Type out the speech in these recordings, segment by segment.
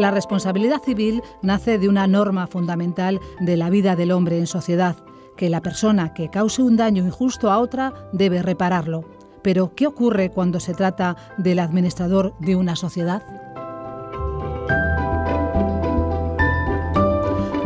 La responsabilidad civil nace de una norma fundamental de la vida del hombre en sociedad, que la persona que cause un daño injusto a otra debe repararlo. Pero, ¿qué ocurre cuando se trata del administrador de una sociedad?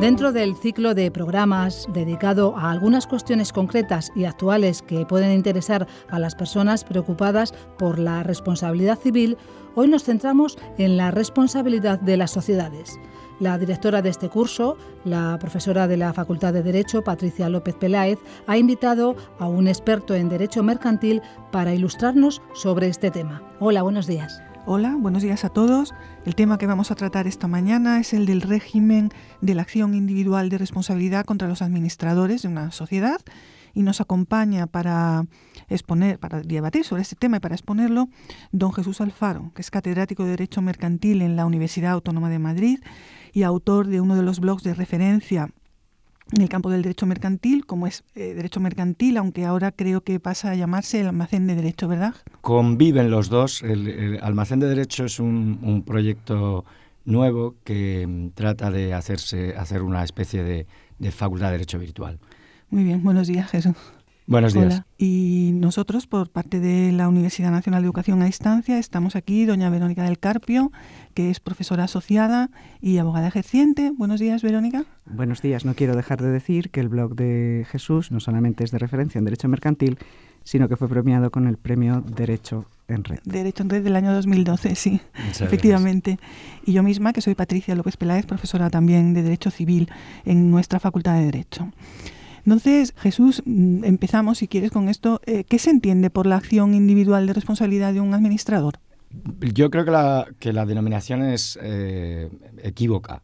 Dentro del ciclo de programas dedicado a algunas cuestiones concretas y actuales que pueden interesar a las personas preocupadas por la responsabilidad civil, hoy nos centramos en la responsabilidad de las sociedades. La directora de este curso, la profesora de la Facultad de Derecho, Patricia López Peláez, ha invitado a un experto en Derecho Mercantil para ilustrarnos sobre este tema. Hola, buenos días. Hola, buenos días a todos. El tema que vamos a tratar esta mañana es el del régimen de la acción individual de responsabilidad contra los administradores de una sociedad y nos acompaña para exponer, para debatir sobre este tema y para exponerlo don Jesús Alfaro, que es catedrático de Derecho Mercantil en la Universidad Autónoma de Madrid y autor de uno de los blogs de referencia en el campo del derecho mercantil, como es eh, derecho mercantil, aunque ahora creo que pasa a llamarse el almacén de derecho, ¿verdad? Conviven los dos. El, almacén de derecho es un, proyecto nuevo que mm, trata de hacerse hacer una especie de, de facultad de derecho virtual. Muy bien, buenos días, Jesús. Buenos días. Y nosotros, por parte de la Universidad Nacional de Educación a Distancia, estamos aquí, doña Verónica del Carpio, que es profesora asociada y abogada ejerciente. Buenos días, Verónica. Buenos días. No quiero dejar de decir que el blog de Jesús no solamente es de referencia en Derecho Mercantil, sino que fue premiado con el premio Derecho en Red. Derecho en Red del año 2012, sí, efectivamente. Y yo misma, que soy Patricia López Peláez, profesora también de Derecho Civil en nuestra Facultad de Derecho. Entonces, Jesús, mm, empezamos, si quieres, con esto. Eh, ¿Qué se entiende por la acción individual de responsabilidad de un administrador? Yo creo que la, denominación es eh, equívoca,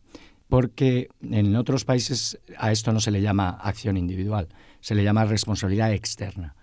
porque en otros países a esto no se le llama acción individual, se le llama responsabilidad externa.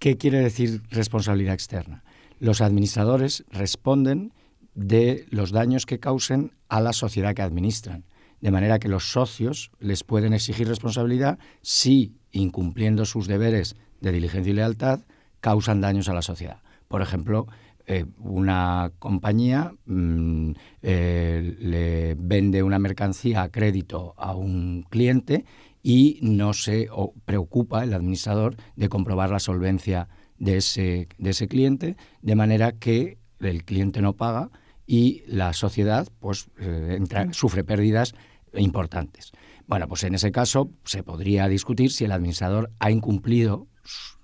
¿Qué quiere decir responsabilidad externa? Los administradores responden de los daños que causen a la sociedad que administran de manera que los socios les pueden exigir responsabilidad si, incumpliendo sus deberes de diligencia y lealtad, causan daños a la sociedad. Por ejemplo, eh, una compañía mm, eh, le vende una mercancía a crédito a un cliente y no se preocupa el administrador de comprobar la solvencia de ese, de ese cliente, de manera que el cliente no paga y la sociedad pues, eh, sufre pérdidas importantes. Bueno, pues en ese caso se podría discutir si el administrador ha incumplido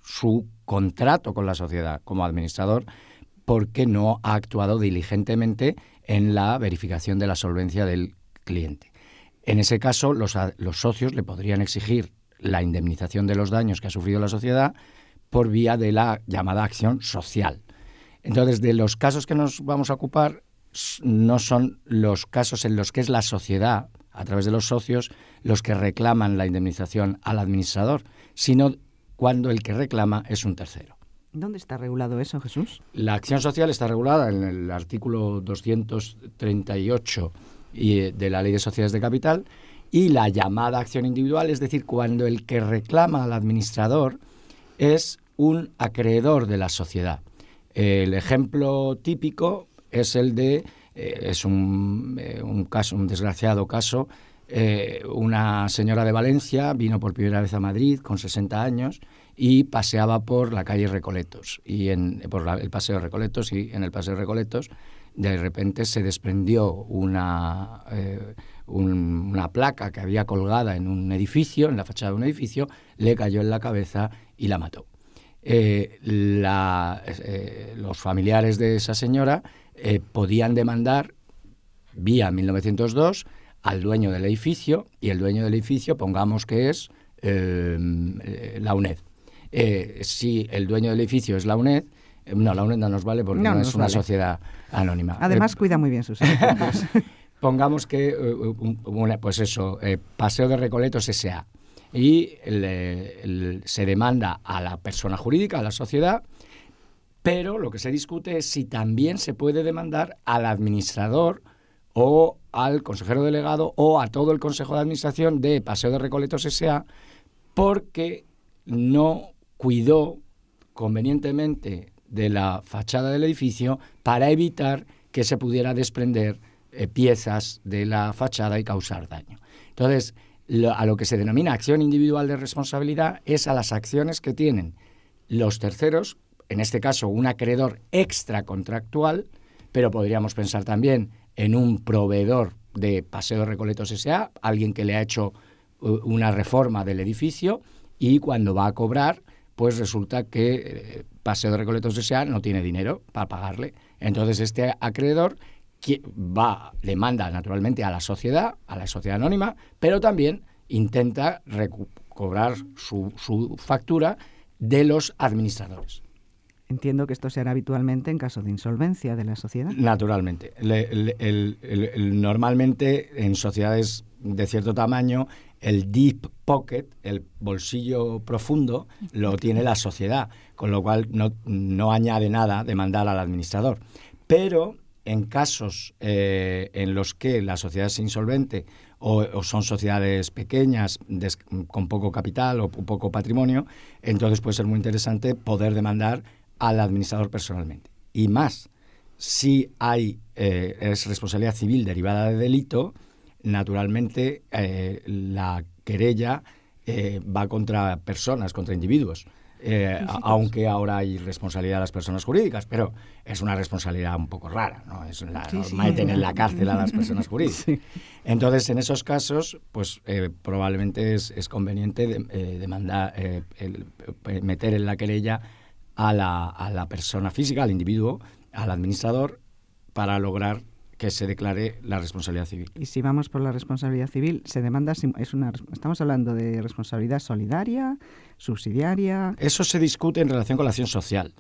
su contrato con la sociedad como administrador porque no ha actuado diligentemente en la verificación de la solvencia del cliente. En ese caso, los, los socios le podrían exigir la indemnización de los daños que ha sufrido la sociedad por vía de la llamada acción social. Entonces, de los casos que nos vamos a ocupar, no son los casos en los que es la sociedad a través de los socios, los que reclaman la indemnización al administrador, sino cuando el que reclama es un tercero. ¿Dónde está regulado eso, Jesús? La acción social está regulada en el artículo 238 eh, de la Ley de Sociedades de Capital y la llamada acción individual, es decir, cuando el que reclama al administrador es un acreedor de la sociedad. El ejemplo típico es el de eh, es eh, un, caso, un desgraciado caso. Eh, una señora de Valencia vino por primera vez a Madrid con 60 años y paseaba por la calle Recoletos y en, por el paseo de Recoletos y en el paseo de Recoletos de repente se desprendió una, una placa que había colgada en un edificio, en la fachada de un edificio, le cayó en la cabeza y la mató. los familiares de esa señora eh, podían demandar vía 1902 al dueño del edificio y el dueño del edificio, pongamos que es eh, la UNED. Eh, si el dueño del edificio es la UNED, no, la UNED no nos vale porque no, es una sociedad anónima. Además, cuida muy bien sus pongamos que, pues eso, Paseo de Recoletos S.A. Y se demanda a la persona jurídica, a la sociedad, pero lo que se discute es si también se puede demandar al administrador o al consejero delegado o a todo el consejo de administración de Paseo de Recoletos S.A. porque no cuidó convenientemente de la fachada del edificio para evitar que se pudiera desprender eh, piezas de la fachada y causar daño. Entonces, a lo que se denomina acción individual de responsabilidad es a las acciones que tienen los terceros en este caso, un acreedor extracontractual, pero podríamos pensar también en un proveedor de Paseo Recoletos S.A., alguien que le ha hecho eh, una reforma del edificio y cuando va a cobrar, pues resulta que eh, Paseo de Recoletos S.A. no tiene dinero para pagarle. Entonces este acreedor va, demanda naturalmente a la sociedad, a la sociedad anónima, pero también intenta cobrar su factura de los administradores. Entiendo que esto se hará habitualmente en caso de insolvencia de la sociedad. Naturalmente. normalmente en sociedades de cierto tamaño, el deep pocket, el bolsillo profundo, lo tiene la sociedad, con lo cual no, añade nada demandar al administrador. Pero en casos eh, en los que la sociedad es insolvente o, son sociedades pequeñas con poco capital o poco patrimonio, entonces puede ser muy interesante poder demandar al administrador personalmente. Y más, si hay eh, es responsabilidad civil derivada de delito, naturalmente eh, la querella eh, va contra personas, contra individuos. aunque ahora hay responsabilidad de las personas jurídicas, pero es una responsabilidad un poco rara, ¿no? Es la tener en la cárcel a las personas jurídicas. Entonces, en esos casos, pues probablemente es, conveniente demandar, meter en la querella a la, persona física, al individuo, al administrador, para lograr que se declare la responsabilidad civil. Y si vamos por la responsabilidad civil, se demanda es una estamos hablando de responsabilidad solidaria, subsidiaria. Eso se discute en relación con la acción social.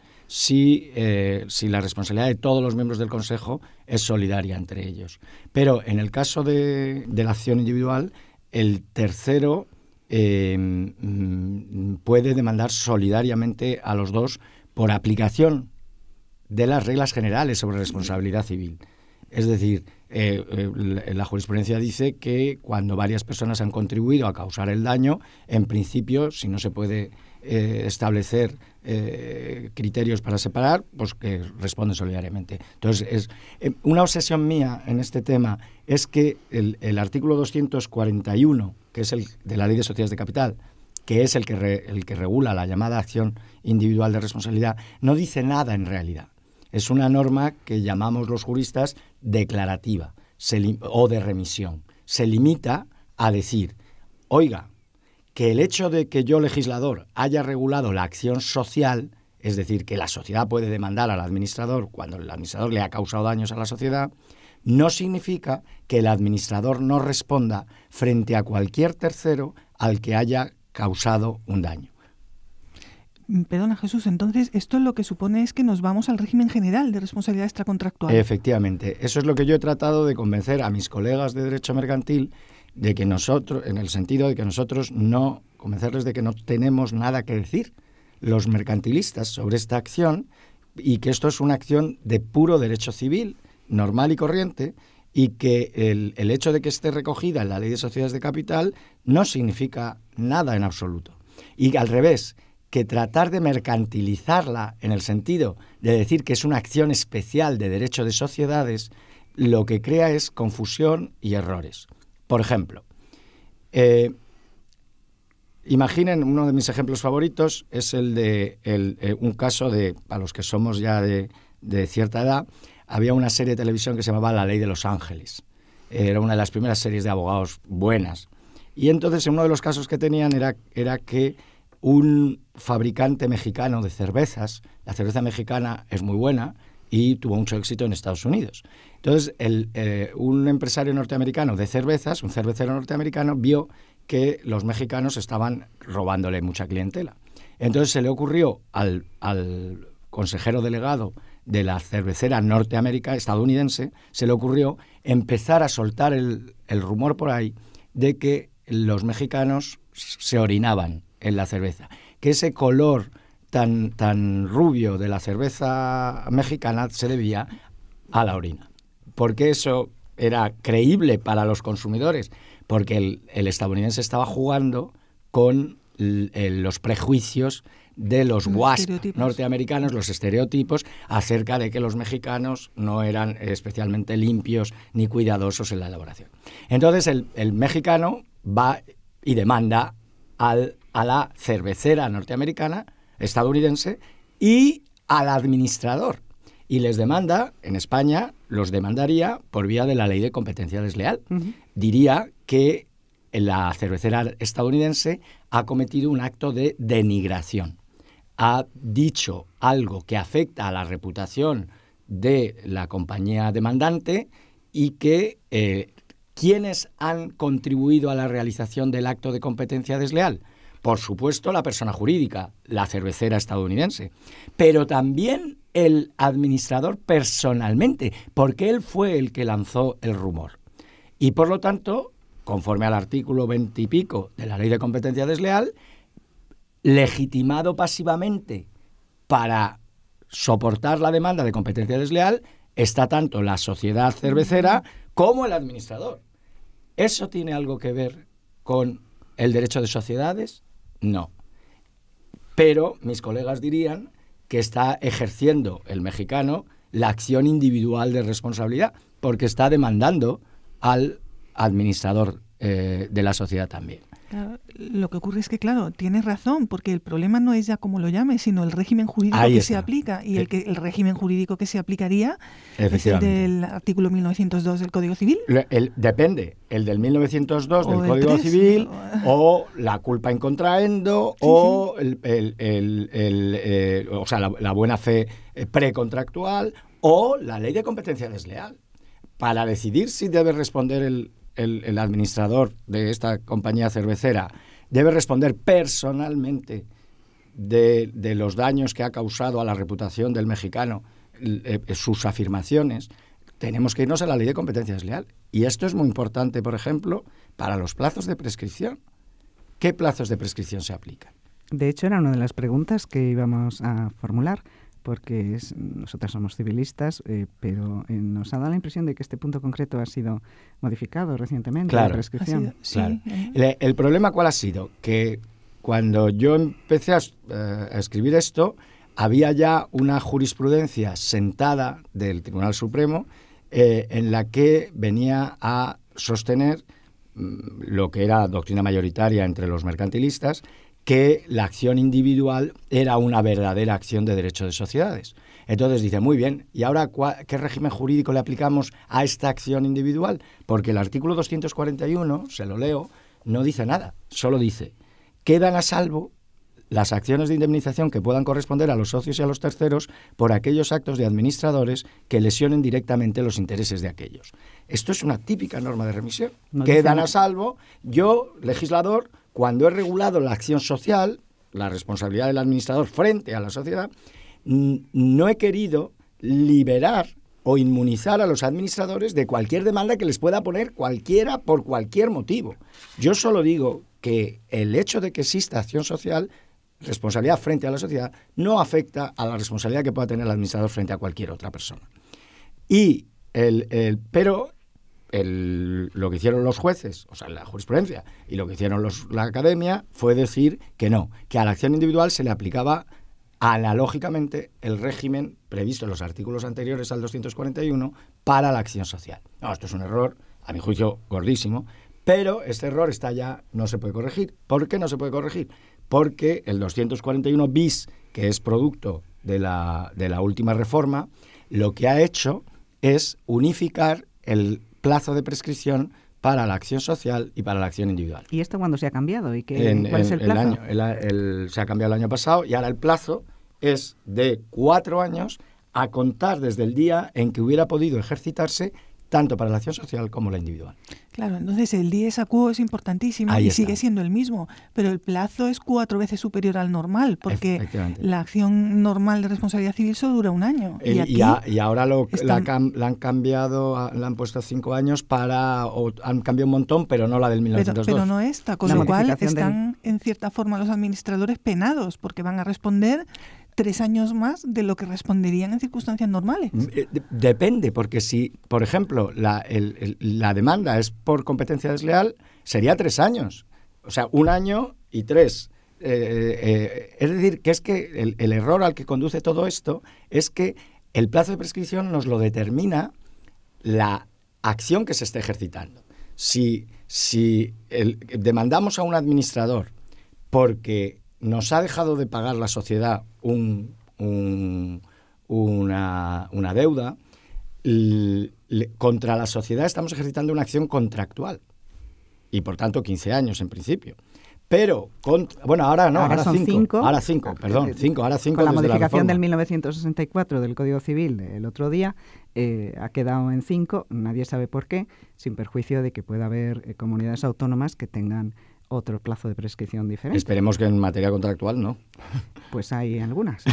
Eh, si la responsabilidad de todos los miembros del consejo es solidaria entre ellos. Pero en el caso de, de la acción individual, el tercero eh, mm, puede demandar solidariamente a los dos por aplicación de las reglas generales sobre responsabilidad civil. Es decir, eh, eh, la jurisprudencia dice que cuando varias personas han contribuido a causar el daño, en principio, si no se puede establecer criterios para separar, pues que responde solidariamente. Entonces, es, una obsesión mía en este tema es que el, el artículo 241 que es el de la Ley de Sociedades de Capital, que es el que, el que regula la llamada acción individual de responsabilidad, no dice nada en realidad. Es una norma que llamamos los juristas declarativa o de remisión. Se limita a decir, oiga, que el hecho de que yo, legislador, haya regulado la acción social, es decir, que la sociedad puede demandar al administrador cuando el administrador le ha causado daños a la sociedad, no significa que el administrador no responda frente a cualquier tercero al que haya causado un daño. Perdona Jesús, entonces esto lo que supone es que nos vamos al régimen general de responsabilidad extracontractual. Efectivamente, eso es lo que yo he tratado de convencer a mis colegas de derecho mercantil de que nosotros, en el sentido de que nosotros no, convencerles de que no tenemos nada que decir los mercantilistas sobre esta acción y que esto es una acción de puro derecho civil normal y corriente y que el, hecho de que esté recogida en la ley de sociedades de capital no significa nada en absoluto. Y al revés, que tratar de mercantilizarla en el sentido de decir que es una acción especial de derecho de sociedades, lo que crea es confusión y errores. Por ejemplo, eh, imaginen, uno de mis ejemplos favoritos es el de eh, un caso de, a los que somos ya de, de cierta edad, había una serie de televisión que se llamaba La Ley de los Ángeles. Era una de las primeras series de abogados buenas. Y entonces en uno de los casos que tenían era, era que un fabricante mexicano de cervezas, la cerveza mexicana es muy buena y tuvo mucho éxito en Estados Unidos. Entonces, eh, un empresario norteamericano de cervezas, un cervecero norteamericano, vio que los mexicanos estaban robándole mucha clientela. Entonces se le ocurrió al, al consejero delegado de la cervecera norteamérica, estadounidense, se le ocurrió empezar a soltar el, rumor por ahí de que los mexicanos se orinaban en la cerveza, que ese color tan, tan rubio de la cerveza mexicana se debía a la orina. Porque eso era creíble para los consumidores, porque el, el estadounidense estaba jugando con eh, los prejuicios de los, norteamericanos, los estereotipos acerca de que los mexicanos no eran especialmente limpios ni cuidadosos en la elaboración. Entonces el, mexicano va y demanda al, a la cervecera norteamericana, estadounidense, y al administrador. Y les demanda, en España, los demandaría por vía de la ley de competencia desleal. Diría que la cervecera estadounidense ha cometido un acto de denigración ha dicho algo que afecta a la reputación de la compañía demandante y que eh, quienes han contribuido a la realización del acto de competencia desleal. Por supuesto, la persona jurídica, la cervecera estadounidense, pero también el administrador personalmente, porque él fue el que lanzó el rumor. Y por lo tanto, conforme al artículo 20 y pico de la ley de competencia desleal, legitimado pasivamente para soportar la demanda de competencia desleal está tanto la sociedad cervecera como el administrador. ¿Eso tiene algo que ver con el derecho de sociedades? No. Pero mis colegas dirían que está ejerciendo el mexicano la acción individual de responsabilidad, porque está demandando al administrador eh, de la sociedad también lo que ocurre es que, claro, tienes razón, porque el problema no es ya como lo llames, sino el régimen jurídico que se aplica. Y el, eh. que, el régimen jurídico que se aplicaría es el del artículo 1902 del Código Civil. El, depende, el del 1902 del Código Civil, o... la culpa en contraendo, o, El, eh, o sea, la buena fe eh, precontractual, o la ley de competencia desleal. Para decidir si debe responder el, el, administrador de esta compañía cervecera debe responder personalmente de, los daños que ha causado a la reputación del mexicano eh, eh, sus afirmaciones, tenemos que irnos a la ley de competencia desleal. Y esto es muy importante, por ejemplo, para los plazos de prescripción. ¿Qué plazos de prescripción se aplican? De hecho, era una de las preguntas que íbamos a formular porque es, nosotras somos civilistas, eh, pero eh, nos ha dado la impresión de que este punto concreto ha sido modificado recientemente, la prescripción. el, problema cuál ha sido? Que cuando yo empecé eh, a, escribir esto, había ya una jurisprudencia sentada del Tribunal Supremo en la que venía a sostener mm, lo que era doctrina mayoritaria entre los mercantilistas, que la acción individual era una verdadera acción de derecho de sociedades. Entonces dice, muy bien, ¿y ahora qué régimen jurídico le aplicamos a esta acción individual? Porque el artículo 241, se lo leo, no dice nada, solo dice, quedan a salvo las acciones de indemnización que puedan corresponder a los socios y a los terceros por aquellos actos de administradores que lesionen directamente los intereses de aquellos. Esto es una típica norma de remisión. Quedan a salvo, yo, legislador, cuando he regulado la acción social, la responsabilidad del administrador frente a la sociedad, no he querido liberar o inmunizar a los administradores de cualquier demanda que les pueda poner cualquiera por cualquier motivo. Yo solo digo que el hecho de que exista acción social, responsabilidad frente a la sociedad, no afecta a la responsabilidad que pueda tener el administrador frente a cualquier otra persona. Y el, el, pero lo que hicieron los jueces, o sea, la jurisprudencia, y lo que hicieron la academia fue decir que no, que a la acción individual se le aplicaba analógicamente el régimen previsto en los artículos anteriores al 241 para la acción social. No, esto es un error, a mi juicio, gordísimo, pero este error está ya, no se puede corregir. ¿Por qué no se puede corregir? Porque el 241 bis, que es producto de la, de la última reforma, lo que ha hecho es unificar el plazo de prescripción para la acción social y para la acción individual. ¿Y esto cuándo se ha cambiado? ¿Y qué, cuál es el plazo? se ha cambiado el año pasado y ahora el plazo es de cuatro años a contar desde el día en que hubiera podido ejercitarse tanto para la acción social como la individual. Claro, entonces el 10 a es importantísimo y sigue siendo el mismo, pero el plazo es cuatro veces superior al normal, porque la acción normal de responsabilidad civil solo dura un año. y, ahora lo, la, han cambiado, la han puesto a cinco años para, o han cambiado un montón, pero no la del 1902. Pero, no esta, con la lo cual están en cierta forma los administradores penados, porque van a responder tres años más de lo que responderían en circunstancias normales. Mm, eh, depende, porque si, por ejemplo, la, demanda es por competencia desleal, sería tres años. O sea, un año y tres. Eh, eh, es decir, que es que el, error al que conduce todo esto es que el plazo de prescripción nos lo determina la acción que se está ejercitando. Si, si demandamos a un administrador porque nos ha dejado de pagar la sociedad una, deuda, contra la sociedad estamos ejercitando una acción contractual. Y por tanto, 15 años en principio. Pero, bueno, ahora no, ahora, 5, Ahora 5 perdón, cinco, ahora eh, eh, Con la modificación del 1964 del Código Civil el otro día, eh, ha quedado en 5, nadie sabe por qué, sin perjuicio de que pueda haber comunidades autónomas que tengan otro plazo de prescripción diferente. Esperemos que en materia contractual no. Pues hay algunas.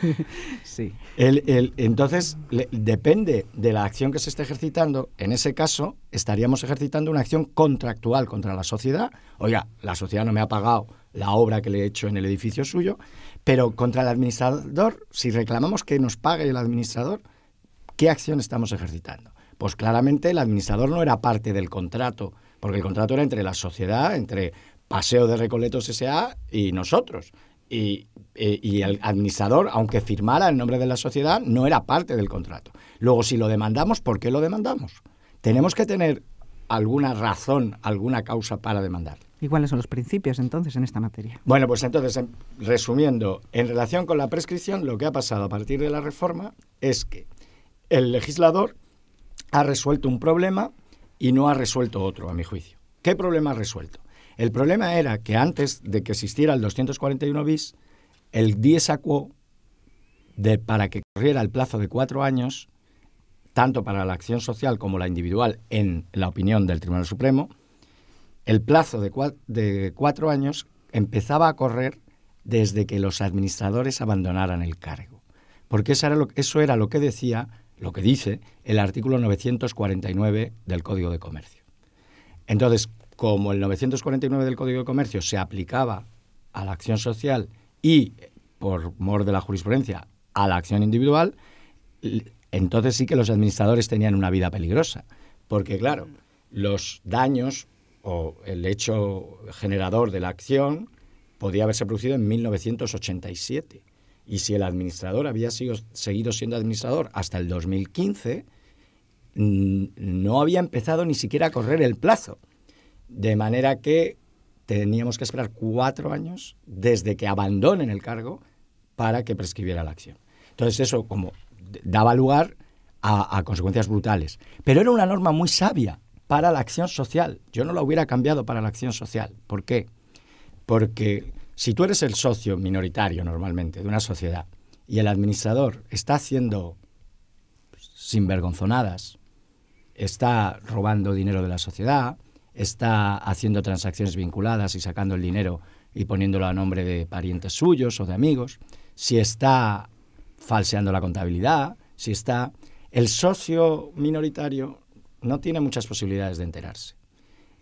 sí. entonces, depende de la acción que se esté ejercitando. En ese caso, estaríamos ejercitando una acción contractual contra la sociedad. Oiga, la sociedad no me ha pagado la obra que le he hecho en el edificio suyo, pero contra el administrador, si reclamamos que nos pague el administrador, ¿qué acción estamos ejercitando? Pues claramente el administrador no era parte del contrato porque el contrato era entre la sociedad, entre Paseo de Recoletos S.A. y nosotros. Eh, y, el administrador, aunque firmara el nombre de la sociedad, no era parte del contrato. Luego, si lo demandamos, ¿por qué lo demandamos? Tenemos que tener alguna razón, alguna causa para demandar. ¿Y cuáles son los principios entonces en esta materia? Bueno, pues entonces, em, resumiendo, en relación con la prescripción, lo que ha pasado a partir de la reforma es que el legislador ha resuelto un problema y no ha resuelto otro, a mi juicio. ¿Qué problema ha resuelto? El problema era que antes de que existiera el 241 bis, el 10 quo de, para que corriera el plazo de cuatro años, tanto para la acción social como la individual, en la opinión del Tribunal Supremo, el plazo de, de cuatro años empezaba a correr desde que los administradores abandonaran el cargo. Porque lo, eso era lo que decía lo que dice el artículo 949 del Código de Comercio. Entonces, como el 949 del Código de Comercio se aplicaba a la acción social y, por mor de la jurisprudencia, a la acción individual, entonces sí que los administradores tenían una vida peligrosa, porque claro, los daños o el hecho generador de la acción podía haberse producido en 1987 y si el administrador había sido, seguido siendo administrador hasta el 2015, mm, no había empezado ni siquiera a correr el plazo. De manera que teníamos que esperar cuatro años desde que abandonen el cargo para que prescribiera la acción. Entonces eso como daba lugar a, a, consecuencias brutales. Pero era una norma muy sabia para la acción social. Yo no la hubiera cambiado para la acción social. ¿Por qué? Porque si tú eres el socio minoritario normalmente de una sociedad y el administrador está haciendo sinvergonzonadas, está robando dinero de la sociedad, está haciendo transacciones vinculadas y sacando el dinero y poniéndolo a nombre de parientes suyos o de amigos, si está falseando la contabilidad, si está... El socio minoritario no tiene muchas posibilidades de enterarse.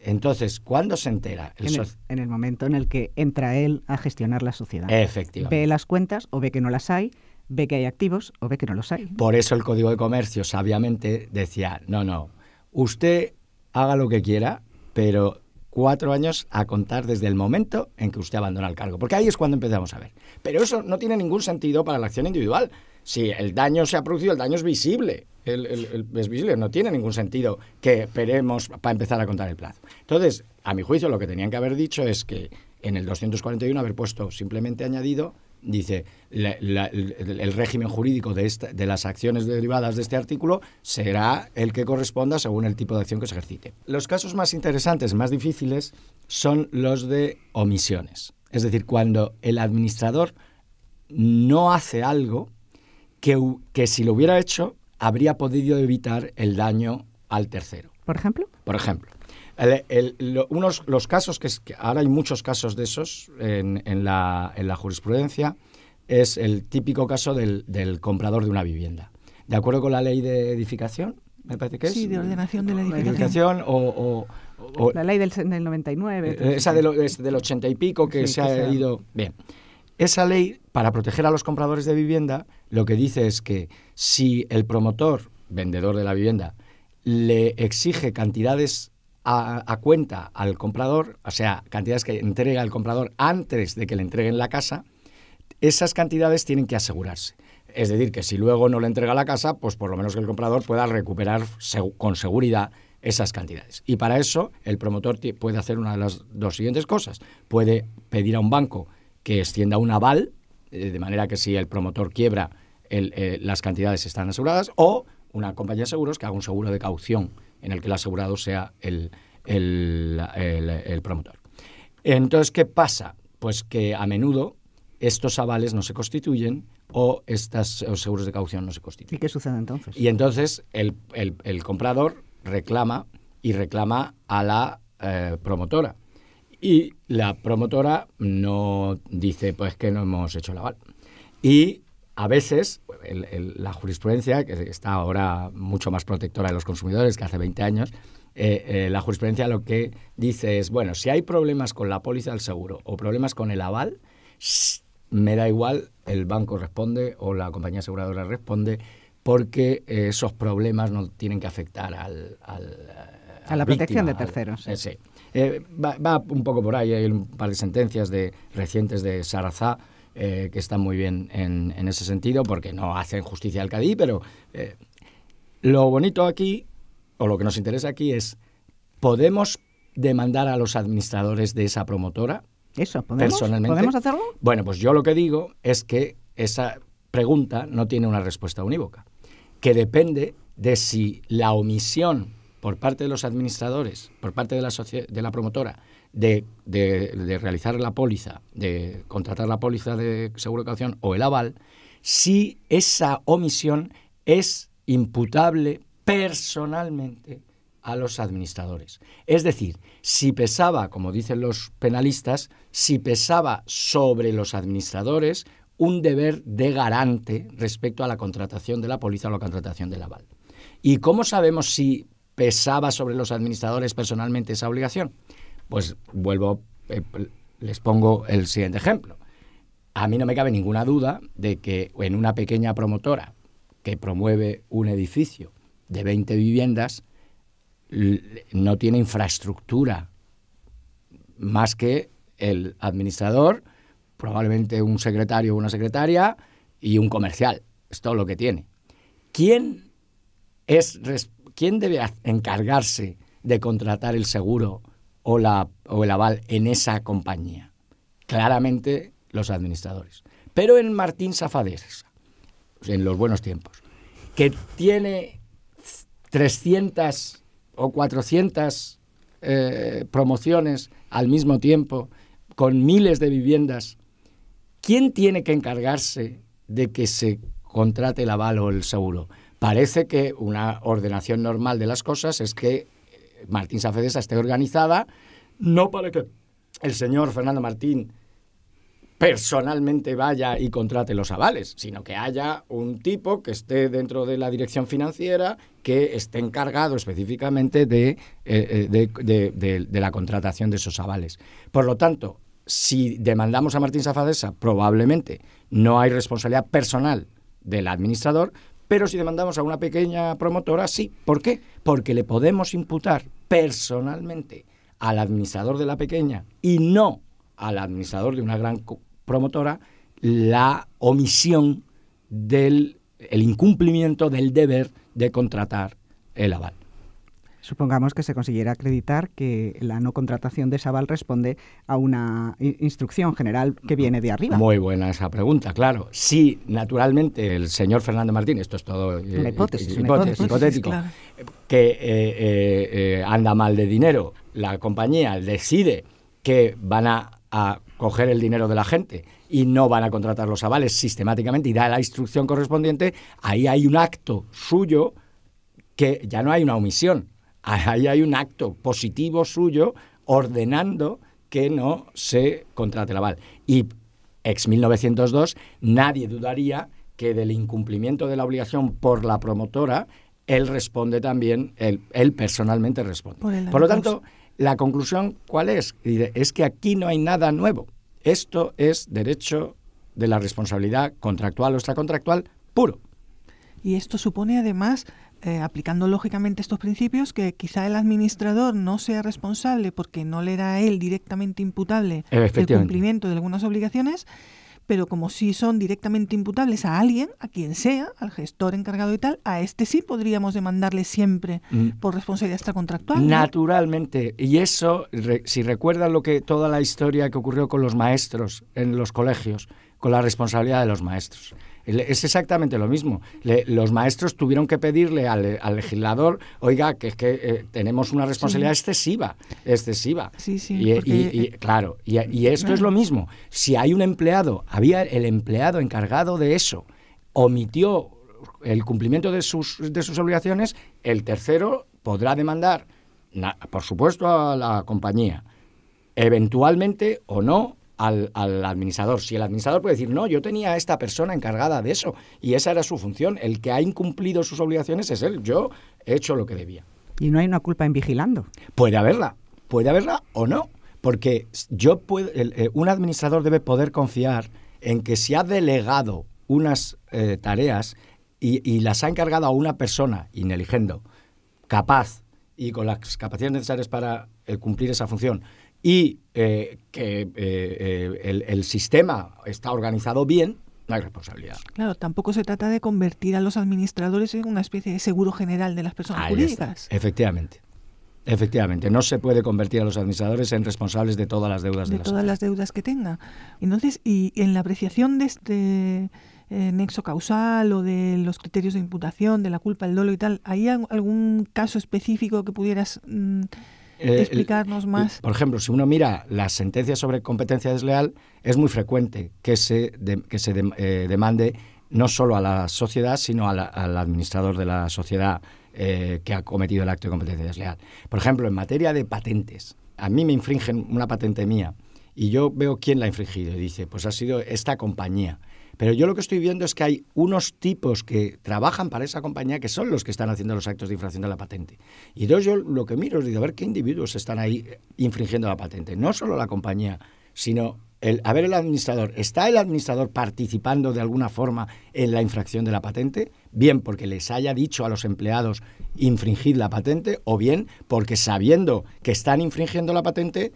Entonces, ¿cuándo se entera? El en, en, el, momento en el que entra él a gestionar la sociedad. Efectivamente. Ve las cuentas o ve que no las hay, ve que hay activos o ve que no los hay. Por eso el Código de Comercio sabiamente decía, no, no, usted haga lo que quiera, pero cuatro años a contar desde el momento en que usted abandona el cargo, porque ahí es cuando empezamos a ver. Pero eso no tiene ningún sentido para la acción individual. Si el daño se ha producido, el daño es visible el, No tiene ningún sentido que esperemos para empezar a contar el plazo. Entonces, a mi juicio, lo que tenían que haber dicho es que en el 241 haber puesto simplemente añadido dice, el, régimen jurídico de, de las acciones derivadas de este artículo será el que corresponda según el tipo de acción que se ejercite. Los casos más interesantes, más difíciles, son los de omisiones. Es decir, cuando el administrador no hace algo que, que si lo hubiera hecho habría podido evitar el daño al tercero. ¿Por ejemplo? Por ejemplo. unos, los casos que, ahora hay muchos casos de esos en, la, en la, jurisprudencia es el típico caso del, comprador de una vivienda. De acuerdo con la ley de edificación, me parece que es. Sí, de ordenación de la edificación. o, la ley del, 99. Eh, esa del 80 y pico que, se, ha se ha ido. Bien. Esa ley, para proteger a los compradores de vivienda, lo que dice es que si el promotor, vendedor de la vivienda, le exige cantidades a, cuenta al comprador, o sea, cantidades que entrega el comprador antes de que le entreguen la casa, esas cantidades tienen que asegurarse. Es decir, que si luego no le entrega la casa, pues por lo menos que el comprador pueda recuperar con seguridad esas cantidades. Y para eso el promotor puede hacer una de las dos siguientes cosas. Puede pedir a un banco que extienda un aval, eh, de manera que si el promotor quiebra, eh, las cantidades están aseguradas, o una compañía de seguros que haga un seguro de caución en el que el asegurado sea el, promotor. Entonces, ¿qué pasa? Pues que a menudo estos avales no se constituyen o estos seguros de caución no se constituyen. ¿Y qué sucede entonces? Y entonces el, el, comprador reclama y reclama a la eh, promotora. Y la promotora no dice, pues que no hemos hecho el aval. Y a veces pues, la jurisprudencia, que está ahora mucho más protectora de los consumidores que hace 20 años, eh, eh, la jurisprudencia lo que dice es, bueno, si hay problemas con la póliza del seguro o problemas con el aval, me da igual, el banco responde o la compañía aseguradora responde, porque eh, esos problemas no tienen que afectar al, a la protección de terceros. sí. Eh, va, un poco por ahí, hay un par de sentencias de, recientes de Sarazá eh, que están muy bien en, ese sentido, porque no hacen justicia al Cadí, pero eh, lo bonito aquí, o lo que nos interesa aquí, es, ¿podemos demandar a los administradores de esa promotora? Eso, Personalmente, ¿Podemos hacerlo? Bueno, pues yo lo que digo es que esa pregunta no tiene una respuesta unívoca, que depende de si la omisión por parte de los administradores, por parte de la, promotora, de, de, realizar la póliza, de contratar la póliza de seguro de caución o el aval, si esa omisión es imputable personalmente a los administradores. Es decir, si pesaba, como dicen los penalistas, si pesaba sobre los administradores un deber de garante respecto a la contratación de la póliza o la contratación del aval. ¿Y cómo sabemos si pesaba sobre los administradores personalmente esa obligación? Pues vuelvo, eh, les pongo el siguiente ejemplo. A mí no me cabe ninguna duda de que en una pequeña promotora que promueve un edificio de 20 viviendas, no tiene infraestructura más que el administrador, probablemente un secretario o una secretaria y un comercial. Es todo lo que tiene. ¿Quién es responsable? ¿quién debe encargarse de contratar el seguro o, el aval en esa compañía? Claramente los administradores. Pero en Martín Safadés, en los buenos tiempos, que tiene 300 o 400 eh, promociones al mismo tiempo, con miles de viviendas, ¿quién tiene que encargarse de que se contrate el aval o el seguro? Parece que una ordenación normal de las cosas es que eh, Martín Safedesa esté organizada, no para que el señor Fernando Martín personalmente vaya y contrate los avales, sino que haya un tipo que esté dentro de la dirección financiera que esté encargado específicamente de, eh, eh, de, de la contratación de esos avales. Por lo tanto, si demandamos a Martín Safadesa, probablemente no hay responsabilidad personal del administrador, pero si demandamos a una pequeña promotora, sí. ¿Por qué? Porque le podemos imputar personalmente al administrador de la pequeña y no al administrador de una gran promotora la omisión del el incumplimiento del deber de contratar el aval supongamos que se consiguiera acreditar que la no contratación de Sabal responde a una instrucción general que viene de arriba. Muy buena esa pregunta, claro. Si naturalmente el señor Fernando Martín, esto es todo eh, hipótesis, hipotético, que anda mal de dinero, la compañía decide que van a, a coger el dinero de la gente y no van a contratar los avales sistemáticamente y da la instrucción correspondiente, ahí hay un acto suyo que ya no hay una omisión, ahí hay un acto positivo suyo ordenando que no se contrate la Val. Y ex 1902, nadie dudaría que del incumplimiento de la obligación por la promotora, él responde también, él, personalmente responde. por lo tanto, la conclusión, ¿cuál es? Es que aquí no hay nada nuevo. Esto es derecho de la responsabilidad contractual o extracontractual puro. Y esto supone además eh, aplicando lógicamente estos principios, que quizá el administrador no sea responsable porque no le era a él directamente imputable el cumplimiento de algunas obligaciones, pero como sí son directamente imputables a alguien, a quien sea, al gestor encargado y tal, a este sí podríamos demandarle siempre mm. por responsabilidad extracontractual. Naturalmente, y eso, si recuerdan lo que toda la historia que ocurrió con los maestros en los colegios, con la responsabilidad de los maestros. Es exactamente lo mismo. los maestros tuvieron que pedirle al, legislador, oiga, que es que eh, tenemos una responsabilidad excesiva, excesiva. Sí, sí, y, eh, claro, y, esto es lo mismo. Si hay un empleado, había el empleado encargado de eso, omitió el cumplimiento de sus, de sus obligaciones, el tercero podrá demandar, por supuesto, a la compañía, eventualmente o no al, al, administrador. Si el administrador puede decir, no, yo tenía a esta persona encargada de eso y esa era su función, el que ha incumplido sus obligaciones es él, yo he hecho lo que debía. ¿Y no hay una culpa en vigilando? Puede haberla, puede haberla o no, porque yo puedo, eh, un administrador debe poder confiar en que si ha delegado unas eh, tareas y, las ha encargado a una persona ineligiendo, capaz y con las capacidades necesarias para eh, cumplir esa función, y eh, que eh, eh, el, sistema está organizado bien, no hay responsabilidad. Claro, tampoco se trata de convertir a los administradores en una especie de seguro general de las personas jurídicas. Efectivamente. Efectivamente, no se puede convertir a los administradores en responsables de todas las deudas de, de todas las deudas que tenga. Entonces, y en la apreciación de este nexo causal o de los criterios de imputación, de la culpa, el dolo y tal, ¿hay algún caso específico que pudieras mm, eh, Explicarnos más. Por ejemplo, si uno mira las sentencias sobre competencia desleal, es muy frecuente que se, que se eh, demande no solo a la sociedad, sino al administrador de la sociedad eh, que ha cometido el acto de competencia desleal. Por ejemplo, en materia de patentes, a mí me infringen una patente mía y yo veo quién la ha infringido y dice, pues ha sido esta compañía. Pero yo lo que estoy viendo es que hay unos tipos que trabajan para esa compañía que son los que están haciendo los actos de infracción de la patente. Y dos yo lo que miro es, digo, a ver qué individuos están ahí eh, infringiendo la patente. No solo la compañía, sino el, a ver el administrador, ¿está el administrador participando de alguna forma en la infracción de la patente? Bien porque les haya dicho a los empleados infringir la patente o bien porque sabiendo que están infringiendo la patente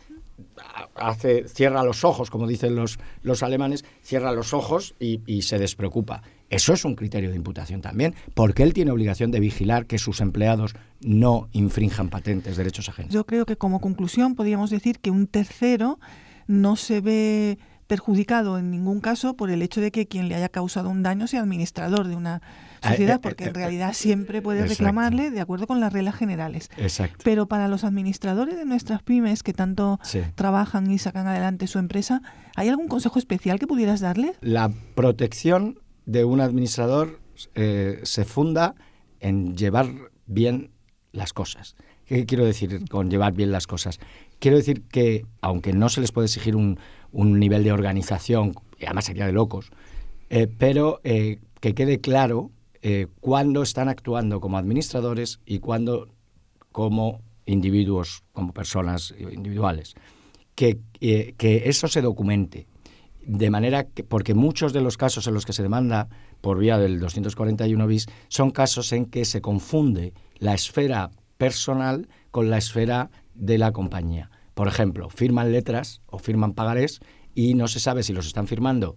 hace, cierra los ojos, como dicen los, los alemanes, cierra los ojos y, se despreocupa. Eso es un criterio de imputación también, porque él tiene obligación de vigilar que sus empleados no infrinjan patentes, derechos ajenos. Yo creo que como conclusión podríamos decir que un tercero no se ve perjudicado en ningún caso por el hecho de que quien le haya causado un daño sea administrador de una ah, eh, sociedad, eh, porque eh, en realidad siempre puede reclamarle de acuerdo con las reglas generales. Exacto. Pero para los administradores de nuestras pymes que tanto trabajan y sacan adelante su empresa, ¿hay algún consejo especial que pudieras darles? La protección de un administrador se funda en llevar bien las cosas. ¿Qué quiero decir con llevar bien las cosas? Quiero decir que, aunque no se les puede exigir un, nivel de organización, además sería de locos, eh, pero eh, que quede claro eh, cuándo están actuando como administradores y cuándo como individuos, como personas individuales. Que, que eso se documente. De manera que, porque muchos de los casos en los que se demanda por vía del 241 bis son casos en que se confunde la esfera personal con la esfera de la compañía. Por ejemplo, firman letras o firman pagarés y no se sabe si los están firmando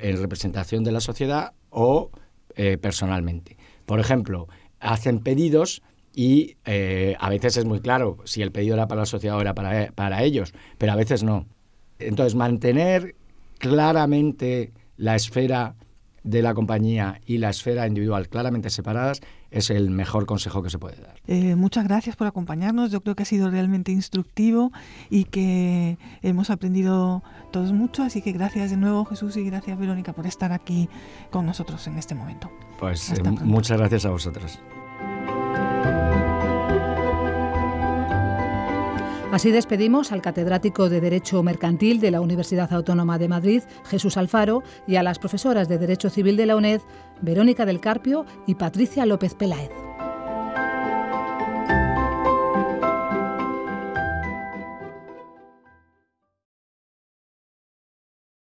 en representación de la sociedad o eh, personalmente. Por ejemplo, hacen pedidos y eh, a veces es muy claro si el pedido era para la sociedad o era para ellos, pero a veces no. Entonces, mantener claramente la esfera de la compañía y la esfera individual claramente separadas es el mejor consejo que se puede dar. Eh, muchas gracias por acompañarnos. Yo creo que ha sido realmente instructivo y que hemos aprendido todos mucho. Así que gracias de nuevo Jesús y gracias Verónica por estar aquí con nosotros en este momento. Pues eh, muchas gracias a vosotros. Así despedimos al catedrático de Derecho Mercantil de la Universidad Autónoma de Madrid, Jesús Alfaro, y a las profesoras de Derecho Civil de la UNED, Verónica del Carpio y Patricia López Peláez.